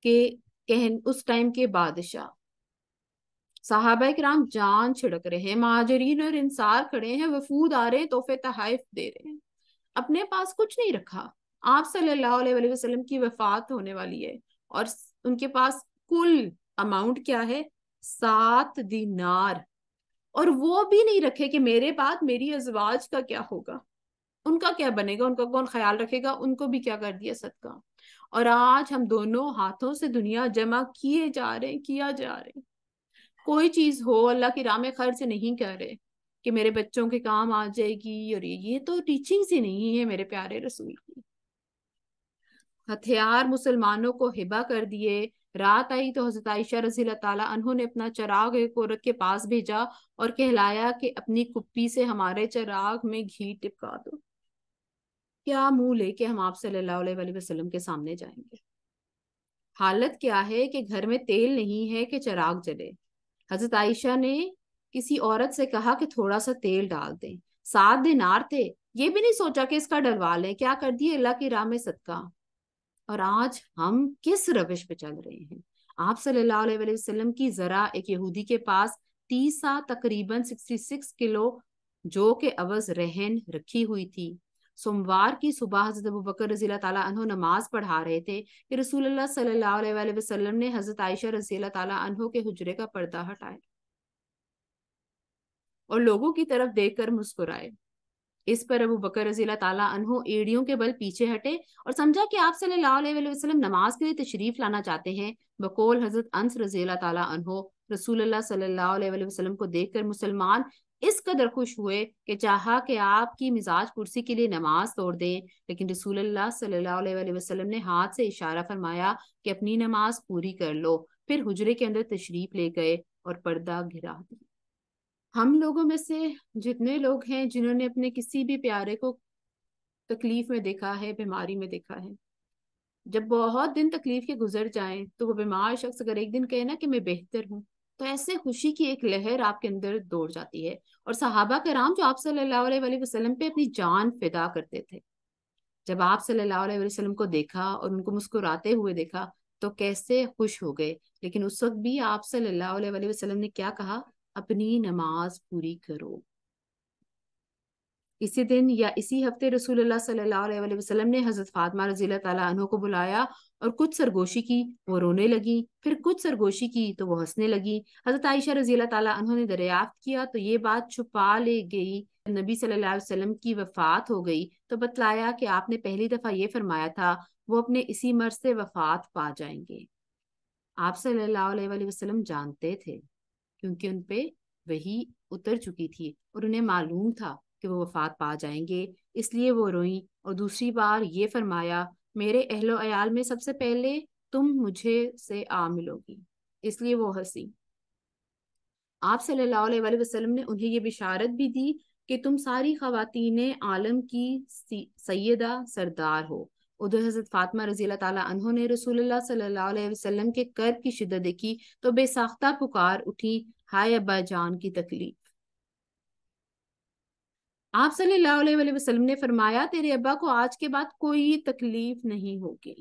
के कहन उस टाइम के बादशाह साहबा कराम जान छिड़क रहे हैं महाजरीन और इंसार खड़े हैं वफूद आ रहे हैं तोहफे तहफ दे रहे हैं अपने पास कुछ नहीं रखा आप सल्लल्लाहु अलैहि वसल्लम की वफात होने वाली है और उनके पास कुल अमाउंट क्या है सात दिनार और वो भी नहीं रखे कि मेरे बाद मेरी अजवाज का क्या होगा उनका क्या बनेगा उनका कौन ख्याल रखेगा उनको भी क्या कर दिया सदका और आज हम दोनों हाथों से दुनिया जमा किए जा रहे किया जा रहे कोई चीज हो अल्लाह की राम में खर्च नहीं कर रहे कि मेरे बच्चों के काम आ जाएगी और ये ये तो टीचिंग ही नहीं है मेरे प्यारे रसूल की हथियार मुसलमानों को हिबा कर दिए रात आई तो हजरत आयशा रजील तला ने अपना चराग एक औरत के पास भेजा और कहलाया कि अपनी कुप्पी से हमारे चराग में घी टिपका दो क्या मुंह लेके हम आप सल्लल्लाहु अलैहि वसल्लम के सामने जाएंगे हालत क्या है कि घर में तेल नहीं है कि चिराग जले हजरत आयशा ने किसी औरत से कहा कि थोड़ा सा तेल डाल दें सात आर थे ये भी नहीं सोचा कि इसका डलवा लें क्या कर दिए अल्लाह की राह में सदका और आज हम किस रविश पे चल रहे हैं आप सल्लल्लाहु अलैहि वसल्लम की जरा एक यहूदी के पास तीसा तकरीबन सिक्सटी सिक्स किलो जो के अवज रहन रखी हुई थी सोमवार की सुबह हजरत अबू बकर रजी तु नमाज पढ़ा रहे थे कि रसूल सल्ला वसलम ने हजरत आयशा रजी तु के हजरे का पर्दा हटाया और लोगों की तरफ देखकर मुस्कुराए इस पर अबू बकर रजी अनहो एड़ियों के बल पीछे हटे और समझा कि आप सल्लाम नमाज के लिए तशरीफ लाना चाहते हैं बकोल हजरत अंस रजी तु रसूल सल्लाम अलैहि वसल्लम को देखकर मुसलमान इस कदर खुश हुए कि चाहा कि आपकी मिजाज कुर्सी के लिए नमाज तोड़ दें लेकिन रसूलुल्लाह सल्लल्लाहु अलैहि वसल्लम ने हाथ से इशारा फरमाया कि अपनी नमाज पूरी कर लो फिर हुजरे के अंदर तशरीफ ले गए और पर्दा गिरा दिया हम लोगों में से जितने लोग हैं जिन्होंने अपने किसी भी प्यारे को तकलीफ में देखा है बीमारी में देखा है जब बहुत दिन तकलीफ के गुजर जाए तो वो बीमार शख्स अगर एक दिन कहे ना कि मैं बेहतर हूँ तो ऐसे खुशी की एक लहर आपके अंदर दौड़ जाती है और सहाबा राम जो आप सल्लल्लाहु अलैहि वसल्लम पे अपनी जान फिदा करते थे जब आप सल्लल्लाहु अलैहि वसल्लम को देखा और उनको मुस्कुराते हुए देखा तो कैसे खुश हो गए लेकिन उस वक्त भी आप सल्लल्लाहु अलैहि वसल्लम ने क्या कहा अपनी नमाज पूरी करो इसी दिन या इसी हफ्ते रसूल सल्लल्लाहु अलैहि वसल्लम ने हजरत फातमा रजी तु को बुलाया और कुछ सरगोशी की वो रोने लगी फिर कुछ सरगोशी की तो वो हंसने लगी हजरत आयशा रजी तु ने दरियाफ्त किया तो ये बात छुपा ले गई नबी सल्लल्लाहु अलैहि वसल्लम की वफात हो गई तो बतलाया कि आपने पहली दफा ये फरमाया था वो अपने इसी मर्ज से वफात पा जाएंगे आप सल्लल्लाहु अलैहि वसल्लम जानते थे क्योंकि उन वही उतर चुकी थी और उन्हें मालूम था कि वो वफात पा जाएंगे इसलिए वो रोई और दूसरी बार ये फरमाया मेरे अहलो अयाल में सबसे पहले तुम मुझे से आ मिलोगी इसलिए वो हंसी आप सल्लल्लाहु अलैहि वसल्लम ने उन्हें ये बिशारत भी दी कि तुम सारी खातिन आलम की सैदा सरदार हो उधर हजरत फातमा रजी तहों ने रसूल वसल्लम के कर्ब की शिदत देखी तो बेसाख्ता पुकार उठी हाय अब्बा जान की तकलीफ आप सल्लल्लाहु वसलम ने फरमाया तेरे अब्बा को आज के बाद कोई तकलीफ नहीं होगी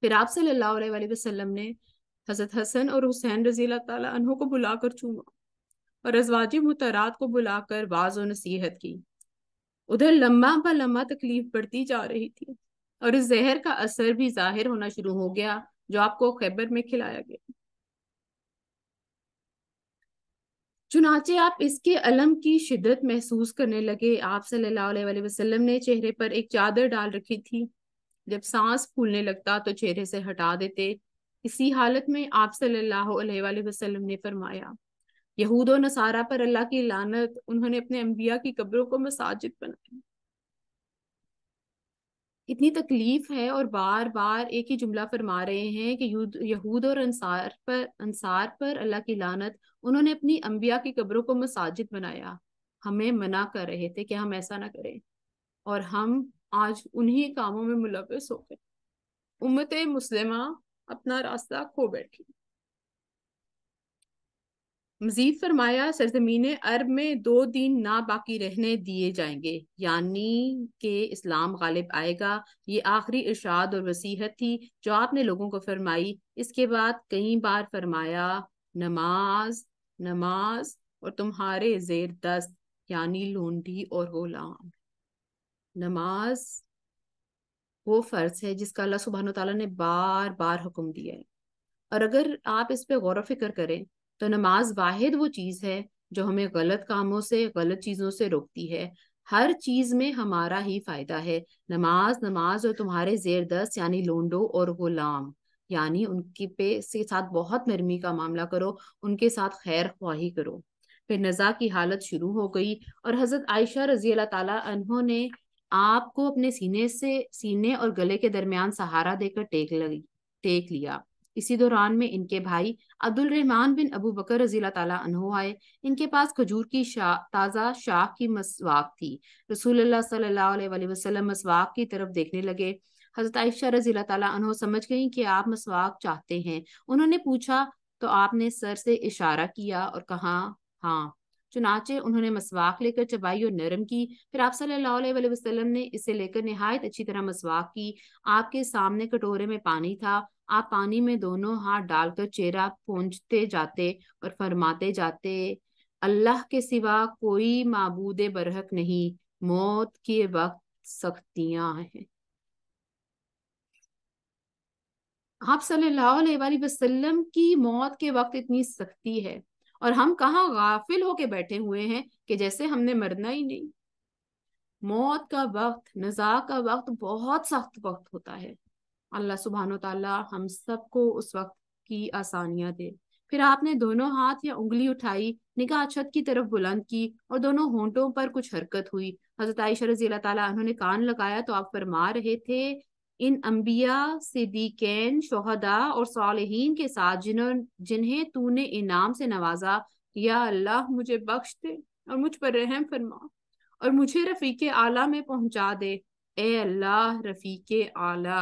फिर आप सल्ला ने हजरत हसन और हुसैन रजी तहों को बुलाकर चूमा और रजवाजी मुतरात को बुलाकर वाज और नसीहत की उधर लम्बा ब लम्बा तकलीफ बढ़ती जा रही थी और इस जहर का असर भी जाहिर होना शुरू हो गया जो आपको खैबर में खिलाया गया चुनाचे आप इसके अलम की शिद्दत महसूस करने लगे आप सल्लल्लाहु अलैहि वसल्लम ने चेहरे पर एक चादर डाल रखी थी जब सांस फूलने लगता तो चेहरे से हटा देते इसी हालत में आप सल्लल्लाहु अलैहि वसल्लम ने फरमाया यहूद और नसारा पर अल्लाह की लानत उन्होंने अपने अम्बिया की कब्रों को मसाजिद बनाया इतनी तकलीफ है और बार बार एक ही जुमला फरमा रहे हैं कि यहूद और अंसार पर अंसार पर अल्लाह की लानत उन्होंने अपनी अम्बिया की कब्रों को मसाजिद बनाया हमें मना कर रहे थे कि हम ऐसा ना करें और हम आज उन्हीं कामों में मुलविस हो गए उम्मत मुस्लिमा अपना रास्ता खो बैठी मजीद फरमाया सरजमीन अरब में दो दिन ना बाकी रहने दिए जाएंगे यानी के इस्लाम गालिब आएगा ये आखिरी इर्शाद और वसीहत थी जो आपने लोगों को फरमाई इसके बाद कई बार फरमाया नमाज नमाज और तुम्हारे जेर दस्त यानी लोंडी और गुलाम नमाज वो फ़र्ज है जिसका अल्लाह सुबहान तला ने बार बार हुक्म दिया है और अगर आप इस पर गौर फिक्र करें तो नमाज वाहिद वो चीज़ है जो हमें गलत कामों से गलत चीज़ों से रोकती है हर चीज में हमारा ही फायदा है नमाज नमाज और तुम्हारे जेर यानी लोंडो और गुलाम यानी उनके पे से साथ बहुत नरमी का मामला करो उनके साथ खैर ख्वाही करो फिर नज़ा की हालत शुरू हो गई और हज़रत आयशा रजी अल्लाह ने आपको अपने सीने से सीने और गले के दरमियान सहारा देकर टेक लगी टेक लिया इसी दौरान में इनके भाई अब्दुल रहमान बिन अबू बकर रजीला आए इनके पास खजूर की शा, ताज़ा शाख की मसवाक थी रसूल सल्लल्लाहु अलैहि वसल्लम मसवाक की तरफ देखने लगे हजरत आयशा रजीला तला समझ गई कि आप मसवाक चाहते हैं उन्होंने पूछा तो आपने सर से इशारा किया और कहा हाँ चुनाचे उन्होंने मसवाक लेकर चबाई और नरम की फिर आप सल्लल्लाहु अलैहि वसल्लम ने इसे लेकर नहायत अच्छी तरह मसवाक की आपके सामने कटोरे में पानी था आप पानी में दोनों हाथ डालकर चेहरा पहुंचते जाते और फरमाते जाते अल्लाह के सिवा कोई मबूद बरहक नहीं मौत के वक्त सख्तियां हैं आप सल्लल्लाहु अलैहि वसल्लम की मौत के वक्त इतनी सख्ती है और हम कहा गाफिल होके बैठे हुए हैं कि जैसे हमने मरना ही नहीं मौत का वक्त नजा का वक्त बहुत सख्त वक्त होता है अल्लाह सुबहान तला हम सबको उस वक्त की आसानियाँ दे फिर आपने दोनों हाथ या उंगली उठाई निगाह छत की तरफ बुलंद की और दोनों होंठों पर कुछ हरकत हुई हजरत आयशा रजी अल्लाह उन्होंने कान लगाया तो आप फरमा रहे थे इन अम्बिया सिद्दीकैन शहदा और सालहीन के साथ जिन्हों जिन्हें तूने इनाम से नवाजा या अल्लाह मुझे बख्श दे और मुझ पर रहम फरमा और मुझे रफीक आला में पहुंचा दे ए अल्लाह रफीक आला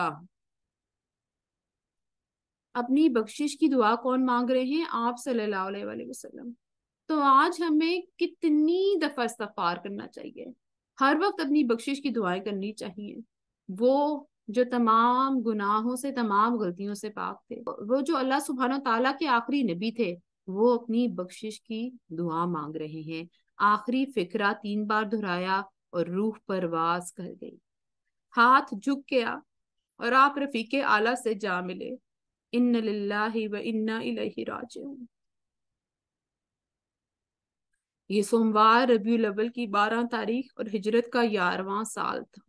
अपनी बख्शिश की दुआ कौन मांग रहे हैं आप सल्लल्लाहु अलैहि वसल्लम तो आज हमें कितनी दफा इस्तफार करना चाहिए हर वक्त अपनी बख्शिश की दुआएं करनी चाहिए वो जो तमाम गुनाहों से तमाम गलतियों से पाक थे वो जो अल्लाह सुबहान तला के आखिरी नबी थे वो अपनी बख्शिश की दुआ मांग रहे हैं आखिरी फिक्रा तीन बार दोहराया और रूह परवास कर गई हाथ झुक गया और आप रफीक आला से जा मिले इन व इन्ना राज ये सोमवार रबी अव्वल की बारह तारीख और हिजरत का ग्यारहवा साल था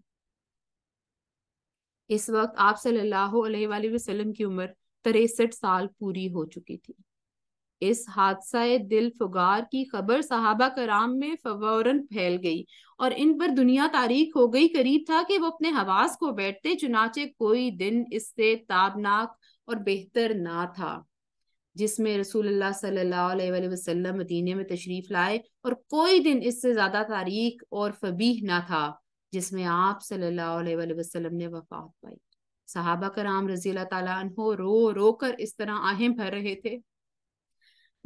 इस वक्त आप सल्लल्लाहु अलैहि वसल्लम की उम्र तिरसठ साल पूरी हो चुकी थी इस हादसा दिल फुगार की खबर सहाबा कराम में फवरन फैल गई और इन पर दुनिया तारीख हो गई करीब था कि वो अपने हवास को बैठते चुनाचे कोई दिन इससे ताबनाक और बेहतर ना था जिसमें रसूल सल्ला मदीने में तशरीफ लाए और कोई दिन इससे ज्यादा तारीख और फबीह ना था जिसमें आप सल्लल्लाहु ने वफात पाई सहाबा कराम रजील्ला तला रो रो कर इस तरह आहें भर रहे थे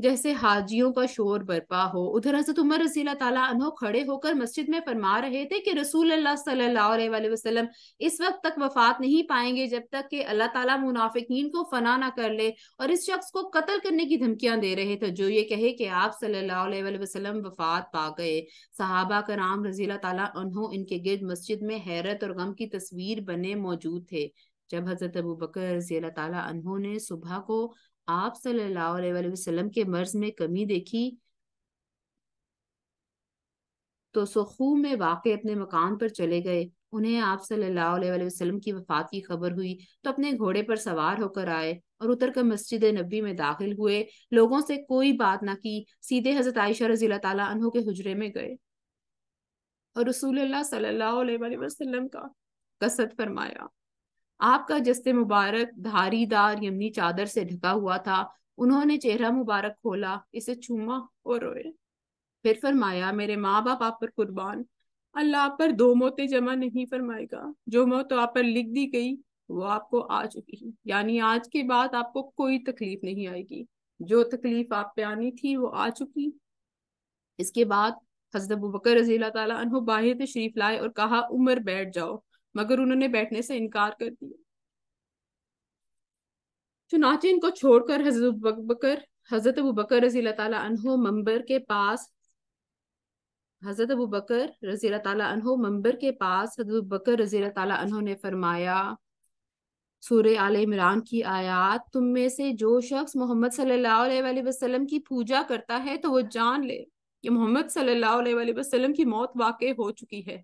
जैसे हाजियों का शोर बरपा हो उधर हजरत उमर रसी तला खड़े होकर मस्जिद में फरमा रहे थे कि रसूल अल्लाह वसल्लम इस वक्त तक वफात नहीं पाएंगे जब तक कि अल्लाह ताला मुनाफिकीन को फना ना कर ले और इस शख्स को कत्ल करने की धमकियां दे रहे थे जो ये कहे कि आप सल्ला वसलम वफात पा गए सहाबा नाम रजी तला इनके गिर्द मस्जिद में हैरत और गम की तस्वीर बने मौजूद थे जब हजरत अबू बकर रजी तला ने सुबह को आप सल्लल्लाहु अलैहि वसल्लम के मर्ज में कमी देखी तो सुखू में वाक़ अपने मकान पर चले गए उन्हें आप सल्लल्लाहु अलैहि वसल्लम की वफात की खबर हुई तो अपने घोड़े पर सवार होकर आए और उतर कर मस्जिद नबी में दाखिल हुए लोगों से कोई बात ना की सीधे हजरत आयशा रजी तहों के हजरे में गए और रसूल सल्लल्लाहु अलैहि का कसद फरमाया आपका जस्ते मुबारक धारीदार यमनी चादर से ढका हुआ था उन्होंने चेहरा मुबारक खोला इसे छूमा और रोए फिर फरमाया मेरे माँ बाप आप पर कुर्बान अल्लाह आप पर दो मौतें जमा नहीं फरमाएगा जो मौत तो आप पर लिख दी गई वो आपको आ चुकी है यानी आज के बाद आपको कोई तकलीफ नहीं आएगी जो तकलीफ आप पे आनी थी वो आ चुकी इसके बाद हजरत अबू बकर रजील तु बाहर तशरीफ लाए और कहा उमर बैठ जाओ मगर उन्होंने बैठने से इनकार कर दिया चुनाचे इनको छोड़कर हजरत बकर हजरत अबू बकर रजी अल्लाह मंबर के पास हजरत अबू बकर रजी अल्लाह मंबर के पास हजरत बकर रजी अल्लाह ने फरमाया सूर्य आल इमरान की आयात तुम में से जो शख्स मोहम्मद सल्लल्लाहु वसल्लम की पूजा करता है तो वो जान ले कि मोहम्मद सल्लल्लाहु वसल्लम की मौत वाकई हो चुकी है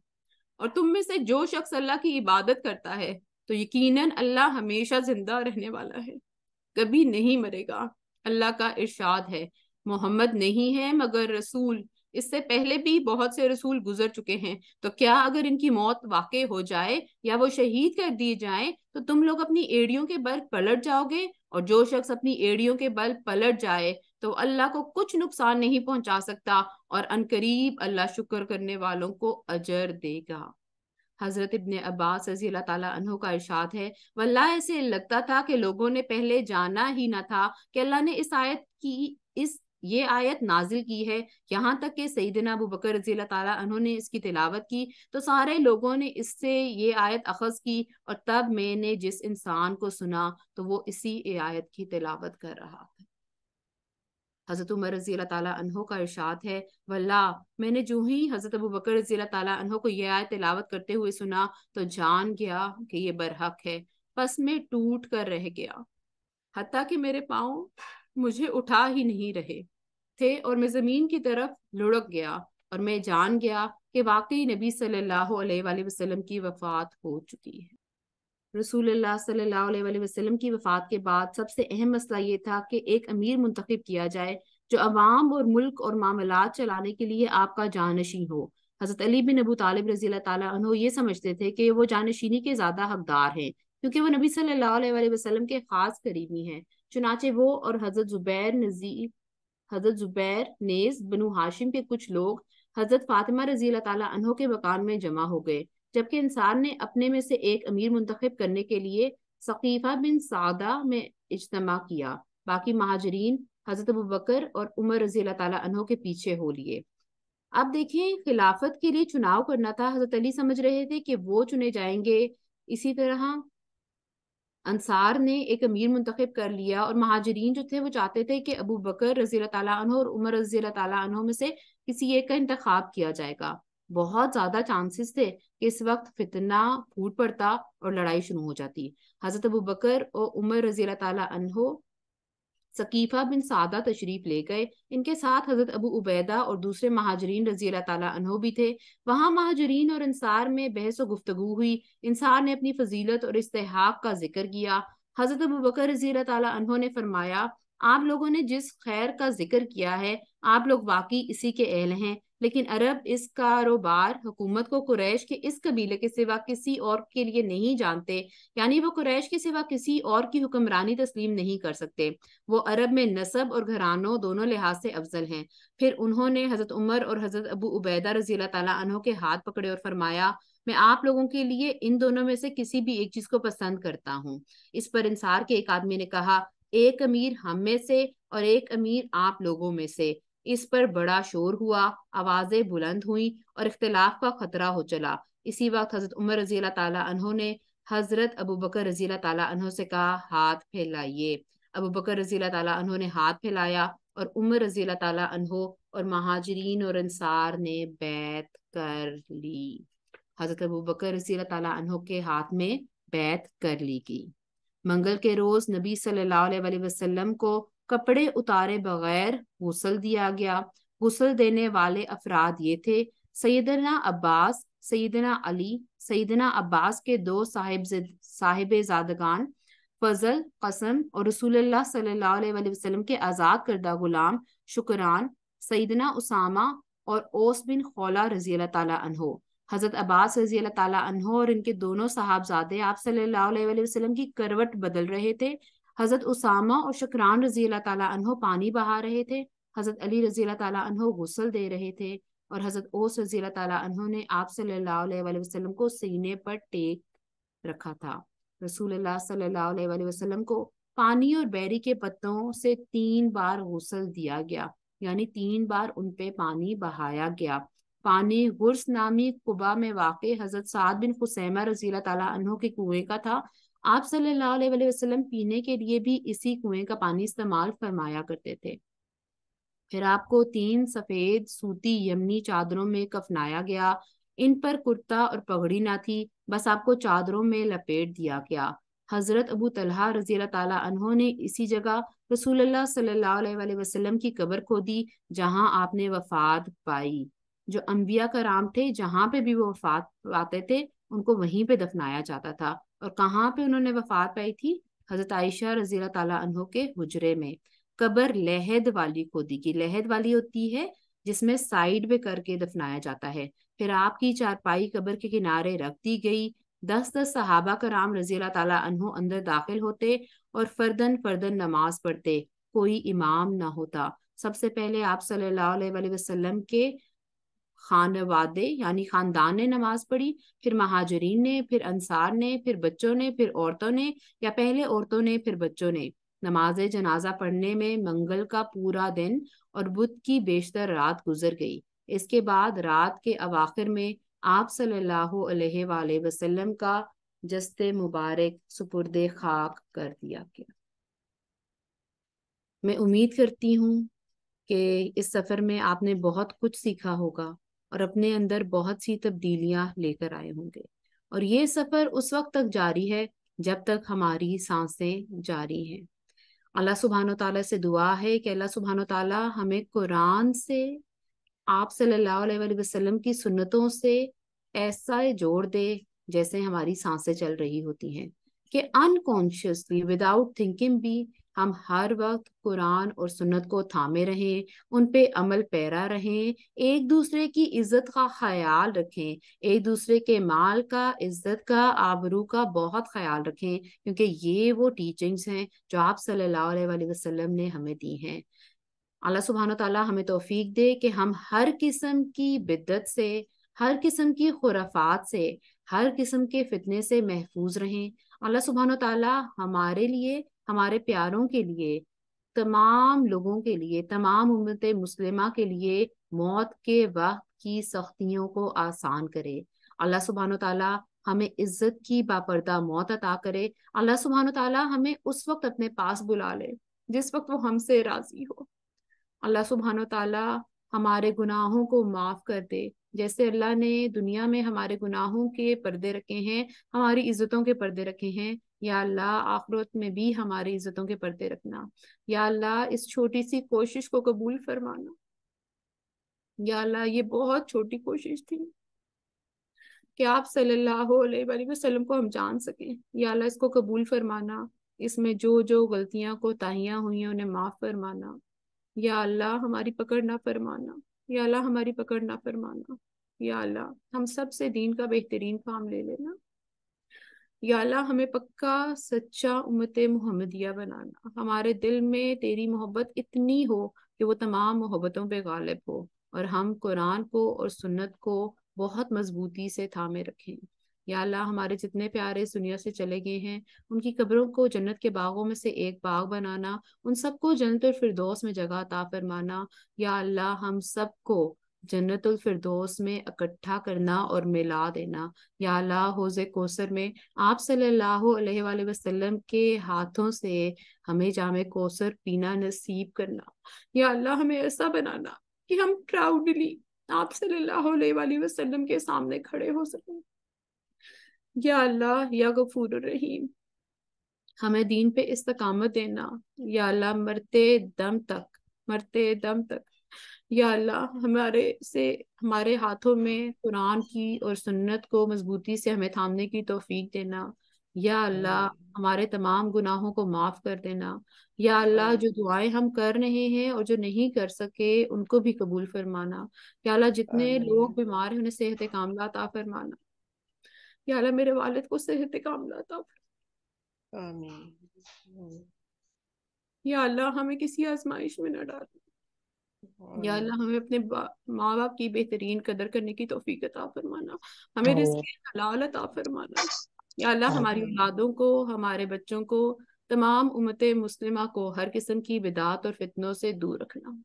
और तुम में से जो शख्स अल्लाह की इबादत करता है तो यकीनन अल्लाह हमेशा जिंदा रहने वाला है कभी नहीं मरेगा अल्लाह का इर्शाद है मोहम्मद नहीं है मगर रसूल इससे पहले भी बहुत से रसूल गुजर चुके हैं तो क्या अगर इनकी मौत वाकई हो जाए या वो शहीद कर दिए जाए तो तुम लोग अपनी एड़ियों के बल पलट जाओगे और जो शख्स अपनी एड़ियों के बल पलट जाए तो अल्लाह को कुछ नुकसान नहीं पहुंचा सकता और अनकरीब अल्लाह शुक्र करने वालों को अजर देगा हजरत इबन अब्बास रजी अल्लाह तला का इर्शाद है वल्ला ऐसे लगता था कि लोगों ने पहले जाना ही ना था कि अल्लाह ने इस आयत की इस ये आयत नाजिल की है यहाँ तक कि सईदना अबू बकर रजी ताला ने इसकी तिलावत की तो सारे लोगों ने इससे ये आयत अखज की और तब मैंने जिस इंसान को सुना तो वो इसी आयत की तिलावत कर रहा था हज़रत उमर रजी तहों का इर्शाद है वल्ला मैंने जो ही हज़रत अबू बकर रजी तहों को यह आय तिलावत करते हुए सुना तो जान गया कि ये बरहक है बस मैं टूट कर रह गया हती कि मेरे पाँव मुझे उठा ही नहीं रहे थे और मैं ज़मीन की तरफ लुढ़क गया और मैं जान गया कि वाकई नबी सल्लल्लाहु अलैहि वसल्लम की वफात हो चुकी है रसूल वसल्लम की वफ़ात के बाद सबसे अहम मसला ये था कि एक अमीर मुंतखब किया जाए जो अवाम और मुल्क और मामला चलाने के लिए आपका जानशी हो हज़रत अली बिन अबू तालब रजी तु ये समझते थे कि वो जानशीनी के ज़्यादा हकदार हैं क्योंकि वो नबी सल्लल्लाहु अलैहि के ख़ास करीबी हैं चुनाचे वो और हज़रत ज़ुबैर नज़ीर हज़रत ज़ुबैर नेज बनु हाशिम के कुछ लोग हज़रत फातिमा रजी तु के मकान में जमा हो गए जबकि इंसान ने अपने में से एक अमीर मुंतखब करने के लिए सकीफ़ा बिन सादा में इजतमा किया बाकी महाजरीन हज़रत अबू बकर और उमर रजील अल्लाह के पीछे हो लिए अब देखें खिलाफत के लिए चुनाव करना था हज़रत अली समझ रहे थे कि वो चुने जाएंगे इसी तरह अंसार ने एक अमीर मुंतखब कर लिया और महाजरीन जो थे वो चाहते थे कि अबू बकर रजील अल्लाह और उमर रजील अल्लाह में से किसी एक का इंतखब किया जाएगा बहुत ज्यादा चांसेस थे कि इस वक्त फितना फूट पड़ता और लड़ाई शुरू हो जाती हजरत अबू बकर और उमर रजी अनहो सकीफा बिन सादा तशरीफ ले गए इनके साथ हजरत अबू उबैदा और दूसरे महाजरीन रजी अनहो भी थे वहां महाजरीन और इंसार में बहस व गुफ्तगु हुई इंसार ने अपनी फजीलत और इस्तेहाक का जिक्र किया हजरत अबू बकर रजी अनहो ने फरमाया आप लोगों ने जिस खैर का जिक्र किया है आप लोग वाकई इसी के अहल हैं लेकिन अरब इस कारोबार हुकूमत को कुरैश के इस कबीले के सिवा किसी और के लिए नहीं जानते यानी वो कुरैश के सिवा किसी और की हुक्मरानी तस्लीम नहीं कर सकते वो अरब में नसब और घरानों दोनों लिहाज से अफजल हैं फिर उन्होंने हजरत उमर और हजरत अबू उबैदा रजी तनों के हाथ पकड़े और फरमाया मैं आप लोगों के लिए इन दोनों में से किसी भी एक चीज को पसंद करता हूँ इस पर इंसार के एक आदमी ने कहा एक अमीर हम में से और एक अमीर आप लोगों में से इस पर बड़ा शोर हुआ आवाजें बुलंद हुई और इख्तलाफ का खतरा हो चला इसी वक्त हजरत उमर रजी अल्लाह ने हजरत अबू बकर रजी अल्लाह से कहा हाथ फैलाइए अबू बकर रजी अल्लाह ने हाथ फैलाया और उमर रजी अल्लाह और महाजरीन और अंसार ने बैत कर ली हजरत अबू बकर रजी अल्लाह के हाथ में बैत कर ली गई मंगल के रोज नबी सल्लल्लाहु अलैहि वसल्लम को कपड़े उतारे बगैर गुसल दिया गया गुसल देने वाले अफराद ये थे सैदना अब्बास सैदना अली सैदना अब्बास के दो साहिब साहिब जादगान फजल कसम और रसूलुल्लाह सल्लल्लाहु अलैहि वसल्लम के आज़ाद करदा गुलाम शुक्रान सैदना उसामा और ओस बिन खौला रजी अल्लाह हज़रत अब्बास रजी अल्लाह और इनके दोनों साहबजादे आप सल्लल्लाहु अलैहि वसल्लम की करवट बदल रहे थे हज़रत उसामा और शकरान रजी तहो पानी बहा रहे थे हज़रत अली रजी तहो गुसल दे रहे थे और हज़रत ओस रजी तहो ने आप सल्लाम को सीने पर टेक रखा था रसूल सल्लाम को पानी और बैरी के पत्तों से तीन बार गसल दिया गया यानी तीन बार उन पे पानी बहाया गया पानी गुर्स नामी कुबा में वाक़ हजरत साद बिन खुसैमा रजी तला के कुएं का था आप सल्लल्लाहु अलैहि वसल्लम पीने के लिए भी इसी कुएं का पानी इस्तेमाल फरमाया करते थे फिर आपको तीन सफेद सूती यमनी चादरों में कफनाया गया इन पर कुर्ता और पगड़ी ना थी बस आपको चादरों में लपेट दिया गया हजरत अबू तलहा रजी तहों ने इसी जगह रसूल सल्ला वसलम की खो खोदी जहाँ आपने वफात पाई जो अम्बिया राम थे जहाँ पे भी वो वफात पाते थे उनको वहीं पे दफनाया जाता था और कहाँ पे उन्होंने वफात पाई थी हजरत आयशा रजी तला के हुजरे में कबर लहद वाली खोदी की लहद वाली होती है जिसमें साइड पे करके दफनाया जाता है फिर आपकी चारपाई कबर के किनारे रख दी गई दस दस सहाबा का राम रजी तला अंदर दाखिल होते और फर्दन फर्दन नमाज पढ़ते कोई इमाम ना होता सबसे पहले आप सल्लल्लाहु अलैहि वसल्लम के खान वादे यानी खानदान ने नमाज पढ़ी फिर महाजरीन ने फिर अंसार ने फिर बच्चों ने फिर औरतों ने या पहले औरतों ने फिर बच्चों ने नमाज जनाजा पढ़ने में मंगल का पूरा दिन और बुध की बेशतर रात गुजर गई इसके बाद रात के अवाखिर में आप सल्लल्लाहु अलैहि वसल्लम का जस्ते मुबारक सुपुर्द खाक कर दिया गया मैं उम्मीद करती हूँ कि इस सफ़र में आपने बहुत कुछ सीखा होगा और अपने अंदर बहुत सी तब्दीलियां लेकर आए होंगे और ये सफर उस वक्त तक जारी है जब तक हमारी सांसें जारी हैं अल्लाह सुबहान तला से दुआ है कि अल्लाह सुबहान तला हमें कुरान से आप सल्लल्लाहु अलैहि वसल्लम की सुन्नतों से ऐसा जोड़ दे जैसे हमारी सांसें चल रही होती हैं कि अनकॉन्शियसली विदाउट थिंकिंग भी हम हर वक्त कुरान और सुन्नत को थामे रहें उन पे अमल पैरा रहें एक दूसरे की इज्जत का ख्याल रखें एक दूसरे के माल का इज्जत का आबरू का बहुत ख्याल रखें क्योंकि ये वो टीचिंग्स हैं जो आप सल्लल्लाहु अलैहि वसल्लम ने हमें दी हैं अल्लाह सुबहान तला हमें तोफीक दे कि हम हर किस्म की बिद्दत से हर किस्म की खुराफात से हर किस्म के फितने से महफूज रहें अल्लाह सुबहान तला हमारे लिए हमारे प्यारों के लिए तमाम लोगों के लिए तमाम उम्मत मुस्लिम के लिए मौत के वक्त की सख्तियों को आसान करे अल्लाह सुबहान तला हमें इज्जत की बापरदा मौत अता करे अल्लाह सुबहान तला हमें उस वक्त अपने पास बुला ले जिस वक्त वो हमसे राजी हो अल्लाह सुबहान तला हमारे गुनाहों को माफ कर दे जैसे अल्लाह ने दुनिया में हमारे गुनाहों के पर्दे रखे हैं हमारी इज्जतों के पर्दे रखे हैं या अल्लाह आखरत में भी हमारी इज्जतों के पर्दे रखना या अल्लाह इस छोटी सी कोशिश को कबूल फरमाना या अल्लाह ये बहुत छोटी कोशिश थी कि आप सल्लल्लाहु अलैहि वसल्लम को हम जान सकें या अल्लाह इसको कबूल फरमाना इसमें जो जो गलतियां को ताहियां हुई हैं उन्हें माफ़ फरमाना या अल्लाह हमारी पकड़ ना फरमाना या अल्लाह हमारी पकड़ ना फरमाना या अल्लाह हम सब से दीन का बेहतरीन काम ले लेना या अल्लाह हमें पक्का सच्चा उम्मत मोहम्मदिया बनाना हमारे दिल में तेरी मोहब्बत इतनी हो कि वो तमाम मोहब्बतों पे गालिब हो और हम कुरान को और सुन्नत को बहुत मजबूती से थामे रखें या अल्लाह हमारे जितने प्यारे सुनिया दुनिया से चले गए हैं उनकी कब्रों को जन्नत के बागों में से एक बाग बनाना उन सबको जन्नत फिरदौस में जगह अता फरमाना या अल्लाह हम सबको जन्नत फिरदौस में इकट्ठा करना और मिला देना या अल्लाह हौज कोसर में आप सल्लल्लाहु अलैहि वसल्लम के हाथों से हमें जाम कोसर पीना नसीब करना या अल्लाह हमें ऐसा बनाना कि हम प्राउडली आप सल्लल्लाहु अलैहि वसल्लम के सामने खड़े हो सकें या अल्लाह या गफूर रहीम हमें दीन पे इस्तकामत देना या अल्लाह मरते दम तक मरते दम तक या अल्लाह हमारे से हमारे हाथों में कुरान की और सुन्नत को मजबूती से हमें थामने की तोफीक देना या अल्लाह हम्म। हमारे तमाम गुनाहों को माफ़ कर देना या हम्म। अल्लाह जो दुआएं हम कर रहे हैं और जो नहीं कर सके उनको भी कबूल फरमाना या अल्लाह जितने लोग बीमार हैं उन्हें सेहत कामला ता फरमाना या मेरे वालिद को सेहत कामला था या अल्लाह हमें किसी आजमाइश में न डाल या अल्लाह हमें अपने माँ बाप की बेहतरीन कदर करने की तोफीक अता फरमाना हमें रिस्क हलाल अता फरमाना या अल्लाह हमारी औलादों को हमारे बच्चों को तमाम उम्मत मुस्लिमा को हर किस्म की बिदात और फितनों से दूर रखना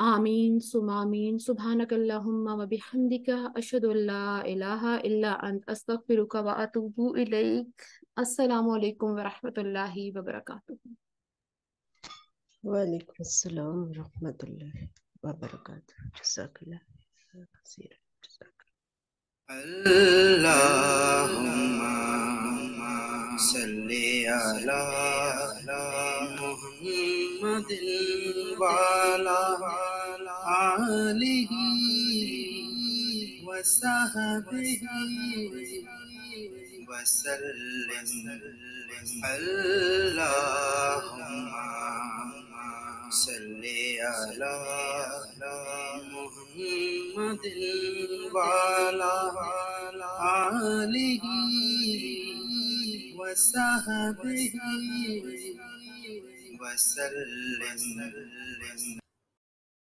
آمين ثم آمين سبحانك اللهم وبحمدك أشهد أن لا إله إلا أنت أستغفرك وأتوب إليك السلام عليكم ورحمة الله وبركاته وعليكم السلام ورحمة الله وبركاته جزاك الله خير جزاك اللهم صل على محمد وعلى آله وصحبه وسلم اللهم صل على محمد وعلى آله وصحبه وسلم